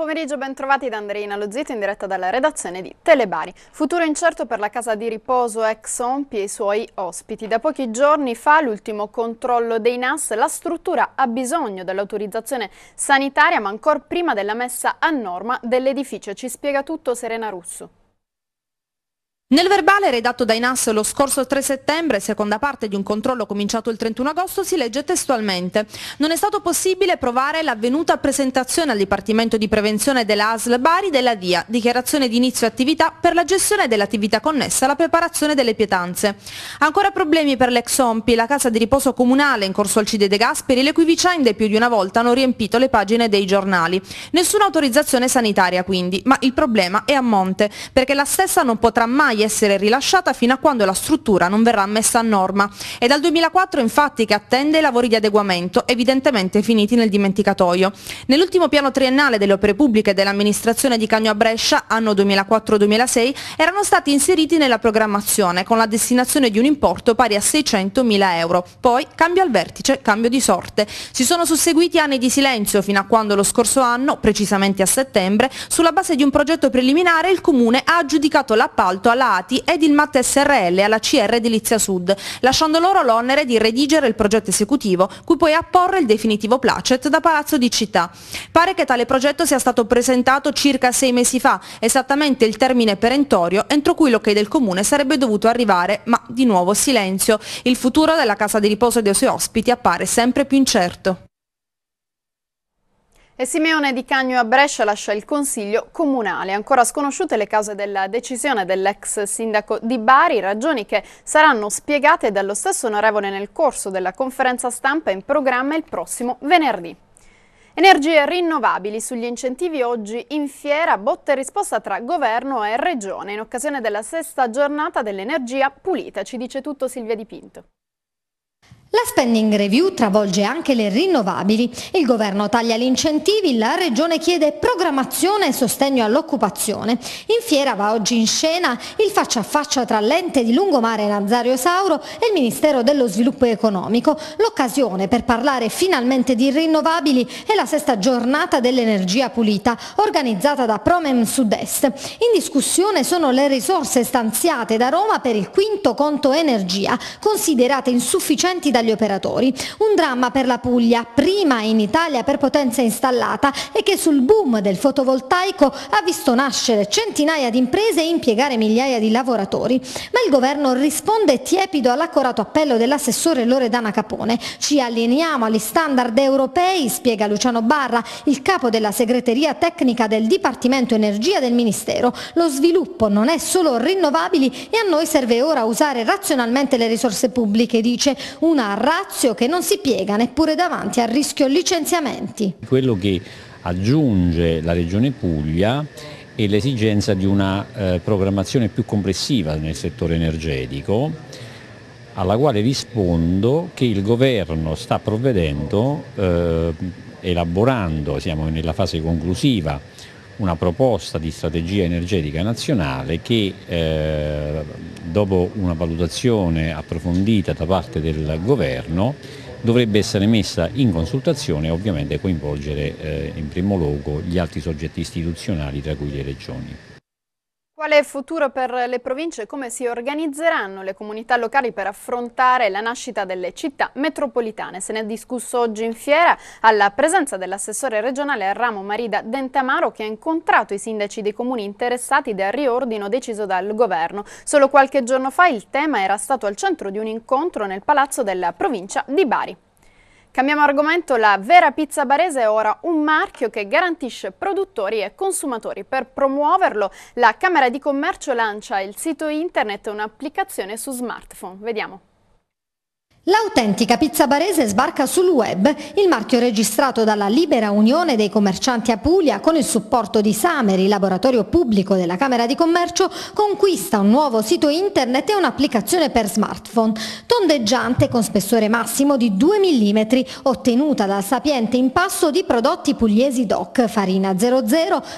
pomeriggio, bentrovati da Andreina Lozzito in diretta dalla redazione di Telebari. Futuro incerto per la casa di riposo Exompi e i suoi ospiti. Da pochi giorni fa l'ultimo controllo dei NAS, la struttura ha bisogno dell'autorizzazione sanitaria ma ancora prima della messa a norma dell'edificio. Ci spiega tutto Serena Russo. Nel verbale redatto dai NAS lo scorso 3 settembre, seconda parte di un controllo cominciato il 31 agosto, si legge testualmente «Non è stato possibile provare l'avvenuta presentazione al Dipartimento di Prevenzione della ASL Bari della DIA, dichiarazione di inizio attività per la gestione dell'attività connessa alla preparazione delle pietanze. Ancora problemi per l'ex Ompi, la casa di riposo comunale in corso al CIDE De Gasperi, le cui vicende più di una volta hanno riempito le pagine dei giornali. Nessuna autorizzazione sanitaria quindi, ma il problema è a monte, perché la stessa non potrà mai essere rilasciata fino a quando la struttura non verrà messa a norma. È dal 2004 infatti che attende i lavori di adeguamento, evidentemente finiti nel dimenticatoio. Nell'ultimo piano triennale delle opere pubbliche dell'amministrazione di Cagno a Brescia, anno 2004-2006, erano stati inseriti nella programmazione con la destinazione di un importo pari a 600.000 euro. Poi cambio al vertice, cambio di sorte. Si sono susseguiti anni di silenzio fino a quando lo scorso anno, precisamente a settembre, sulla base di un progetto preliminare il Comune ha aggiudicato l'appalto alla privati ed il MAT SRL alla CR Edilizia Sud, lasciando loro l'onere di redigere il progetto esecutivo, cui poi apporre il definitivo placet da Palazzo di Città. Pare che tale progetto sia stato presentato circa sei mesi fa, esattamente il termine perentorio entro cui l'ok del comune sarebbe dovuto arrivare, ma di nuovo silenzio. Il futuro della casa di riposo dei suoi ospiti appare sempre più incerto. E Simeone Di Cagno a Brescia lascia il Consiglio Comunale. Ancora sconosciute le cause della decisione dell'ex sindaco di Bari, ragioni che saranno spiegate dallo stesso onorevole nel corso della conferenza stampa in programma il prossimo venerdì. Energie rinnovabili sugli incentivi oggi in fiera, botta e risposta tra governo e regione in occasione della sesta giornata dell'energia pulita, ci dice tutto Silvia Dipinto. La spending review travolge anche le rinnovabili. Il governo taglia gli incentivi, la regione chiede programmazione e sostegno all'occupazione. In fiera va oggi in scena il faccia a faccia tra l'ente di lungomare Nazario Sauro e il Ministero dello Sviluppo Economico, l'occasione per parlare finalmente di rinnovabili è la sesta giornata dell'energia pulita, organizzata da Promem Sud-Est. In discussione sono le risorse stanziate da Roma per il quinto conto energia, considerate insufficienti da dagli operatori. Un dramma per la Puglia, prima in Italia per potenza installata e che sul boom del fotovoltaico ha visto nascere centinaia di imprese e impiegare migliaia di lavoratori. Ma il governo risponde tiepido all'accorato appello dell'assessore Loredana Capone. Ci allineiamo agli standard europei, spiega Luciano Barra, il capo della segreteria tecnica del Dipartimento Energia del Ministero. Lo sviluppo non è solo rinnovabili e a noi serve ora usare razionalmente le risorse pubbliche, dice una razio che non si piega neppure davanti al rischio licenziamenti. Quello che aggiunge la Regione Puglia è l'esigenza di una eh, programmazione più complessiva nel settore energetico alla quale rispondo che il governo sta provvedendo, eh, elaborando, siamo nella fase conclusiva, una proposta di strategia energetica nazionale che eh, dopo una valutazione approfondita da parte del governo dovrebbe essere messa in consultazione e ovviamente coinvolgere eh, in primo luogo gli altri soggetti istituzionali tra cui le regioni. Quale futuro per le province? e Come si organizzeranno le comunità locali per affrontare la nascita delle città metropolitane? Se ne è discusso oggi in fiera alla presenza dell'assessore regionale al ramo Marida Dentamaro che ha incontrato i sindaci dei comuni interessati dal riordino deciso dal governo. Solo qualche giorno fa il tema era stato al centro di un incontro nel palazzo della provincia di Bari. Cambiamo argomento, la Vera Pizza Barese è ora un marchio che garantisce produttori e consumatori. Per promuoverlo la Camera di Commercio lancia il sito internet e un'applicazione su smartphone. Vediamo. L'autentica pizza barese sbarca sul web, il marchio registrato dalla Libera Unione dei Commercianti Apulia con il supporto di Sameri, laboratorio pubblico della Camera di Commercio, conquista un nuovo sito internet e un'applicazione per smartphone, tondeggiante con spessore massimo di 2 mm, ottenuta dal sapiente impasto di prodotti pugliesi DOC, farina 00,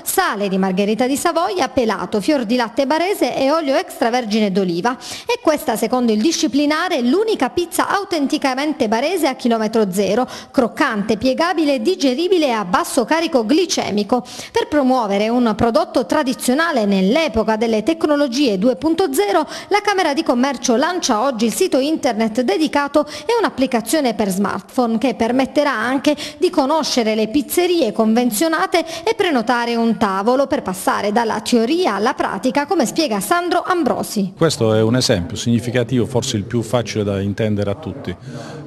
sale di margherita di Savoia, pelato, fior di latte barese e olio extravergine d'oliva. E questa, secondo il disciplinare, l'unica pizza autentica autenticamente barese a chilometro zero, croccante, piegabile, digeribile a basso carico glicemico, per promuovere un prodotto tradizionale nell'epoca delle tecnologie 2.0, la Camera di Commercio lancia oggi il sito internet dedicato e un'applicazione per smartphone che permetterà anche di conoscere le pizzerie convenzionate e prenotare un tavolo per passare dalla teoria alla pratica, come spiega Sandro Ambrosi. Questo è un esempio significativo, forse il più facile da intendere a tutti.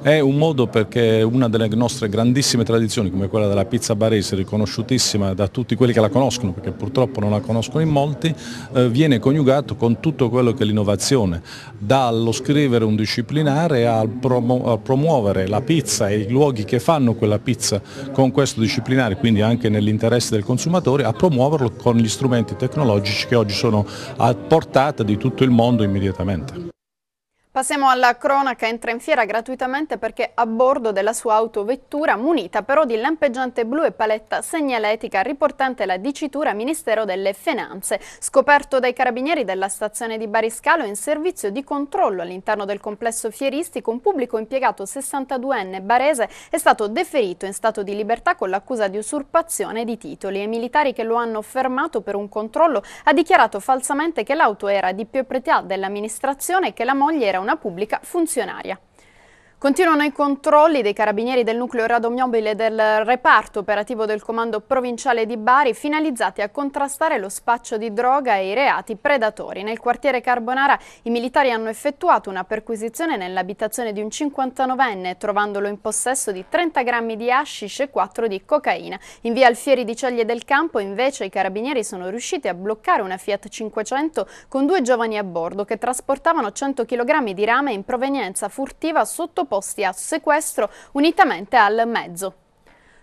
È un modo perché una delle nostre grandissime tradizioni, come quella della pizza barese, riconosciutissima da tutti quelli che la conoscono, perché purtroppo non la conoscono in molti, eh, viene coniugato con tutto quello che è l'innovazione, dallo scrivere un disciplinare al promu a promuovere la pizza e i luoghi che fanno quella pizza con questo disciplinare, quindi anche nell'interesse del consumatore, a promuoverlo con gli strumenti tecnologici che oggi sono a portata di tutto il mondo immediatamente. Passiamo alla cronaca, entra in fiera gratuitamente perché a bordo della sua autovettura, munita però di lampeggiante blu e paletta segnaletica riportante la dicitura Ministero delle Finanze, scoperto dai carabinieri della stazione di Bariscalo in servizio di controllo all'interno del complesso fieristico, un pubblico impiegato 62enne barese è stato deferito in stato di libertà con l'accusa di usurpazione di titoli i militari che lo hanno fermato per un controllo ha dichiarato falsamente che l'auto era di proprietà dell'amministrazione e che la moglie era una una pubblica funzionaria. Continuano i controlli dei carabinieri del nucleo radomiobile del reparto operativo del comando provinciale di Bari finalizzati a contrastare lo spaccio di droga e i reati predatori. Nel quartiere Carbonara i militari hanno effettuato una perquisizione nell'abitazione di un 59enne trovandolo in possesso di 30 grammi di hashish e 4 di cocaina. In via Alfieri di Ceglie del Campo invece i carabinieri sono riusciti a bloccare una Fiat 500 con due giovani a bordo che trasportavano 100 kg di rame in provenienza furtiva sotto sottoposti a sequestro unitamente al mezzo.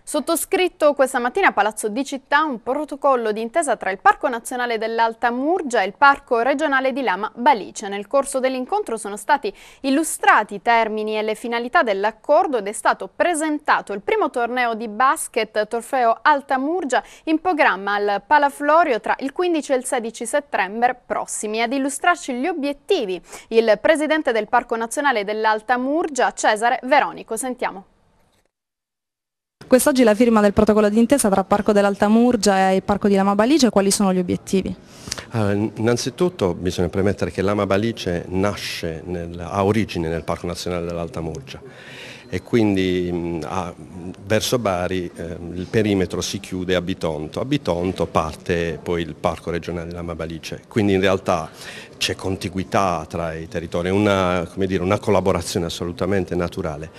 Sottoscritto questa mattina a Palazzo di Città un protocollo d'intesa tra il Parco Nazionale dell'Alta Murgia e il Parco Regionale di Lama Balice. Nel corso dell'incontro sono stati illustrati i termini e le finalità dell'accordo ed è stato presentato il primo torneo di basket Torfeo Alta Murgia in programma al Palaflorio tra il 15 e il 16 settembre prossimi. Ad illustrarci gli obiettivi il presidente del Parco Nazionale dell'Alta Murgia, Cesare Veronico. Sentiamo. Quest'oggi la firma del protocollo d'intesa tra Parco dell'Alta Murgia e Parco di Lama Balice, quali sono gli obiettivi? Uh, innanzitutto bisogna premettere che Lama Balice nasce, nel, ha origine nel Parco Nazionale dell'Alta Murgia e quindi mh, mm, a, verso Bari eh, il perimetro si chiude a Bitonto, a Bitonto parte poi il Parco regionale Lama Balice, quindi in realtà c'è contiguità tra i territori, è una, una collaborazione assolutamente naturale.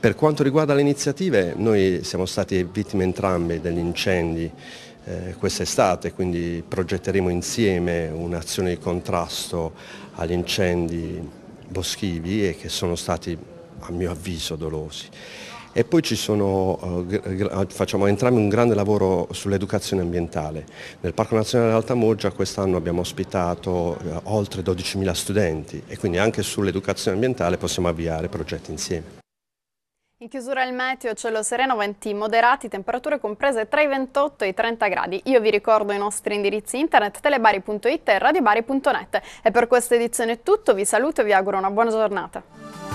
Per quanto riguarda le iniziative, noi siamo stati vittime entrambi degli incendi eh, quest'estate, quindi progetteremo insieme un'azione di contrasto agli incendi boschivi e che sono stati, a mio avviso, dolosi. E poi sono, eh, facciamo entrambi un grande lavoro sull'educazione ambientale. Nel Parco Nazionale dell'Alta Moggia quest'anno abbiamo ospitato eh, oltre 12.000 studenti e quindi anche sull'educazione ambientale possiamo avviare progetti insieme. In chiusura il meteo, cielo sereno, venti moderati, temperature comprese tra i 28 e i 30 gradi. Io vi ricordo i nostri indirizzi internet telebari.it e radiobari.net. E per questa edizione è tutto, vi saluto e vi auguro una buona giornata.